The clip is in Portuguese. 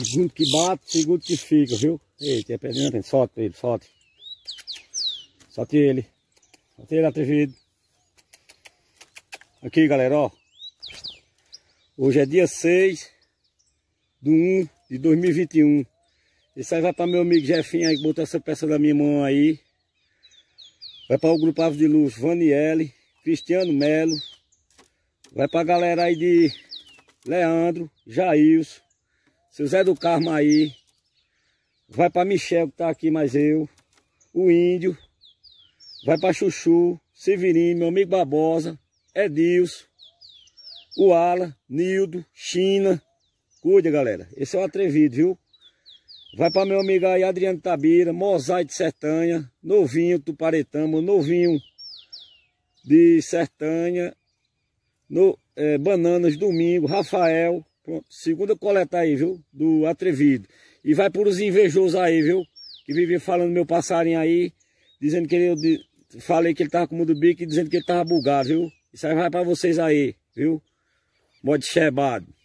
Segundo que bate, segundo que fica, viu? Eita, é perdendo, solte ele, solte. Solte ele. Solte ele atrevido. Aqui, galera, ó. Hoje é dia 6 de 1 de 2021. Isso aí vai para meu amigo Jefinho aí que botou essa peça da minha mão aí. Vai para o grupo Ave de Luz, Vaniele, Cristiano Melo. Vai para a galera aí de Leandro, Jailson. Seu Zé do Carmo aí. Vai para Michel, que tá aqui, mas eu. O Índio. Vai para Chuchu, Severino, meu amigo Barbosa, Edilson, o Ala, Nildo, China. Cuida, galera. Esse é o atrevido, viu? Vai para meu amigo aí, Adriano Tabira, Mosaico de Sertanha, Novinho do Paretama, Novinho de Sertanha, no, é, Bananas Domingo, Rafael, Pronto, segunda coleta aí, viu? Do atrevido. E vai por os invejosos aí, viu? Que vivem falando meu passarinho aí, dizendo que ele, eu falei que ele tava com o mundo bico e dizendo que ele tava bugado, viu? Isso aí vai pra vocês aí, viu? Bode chebado.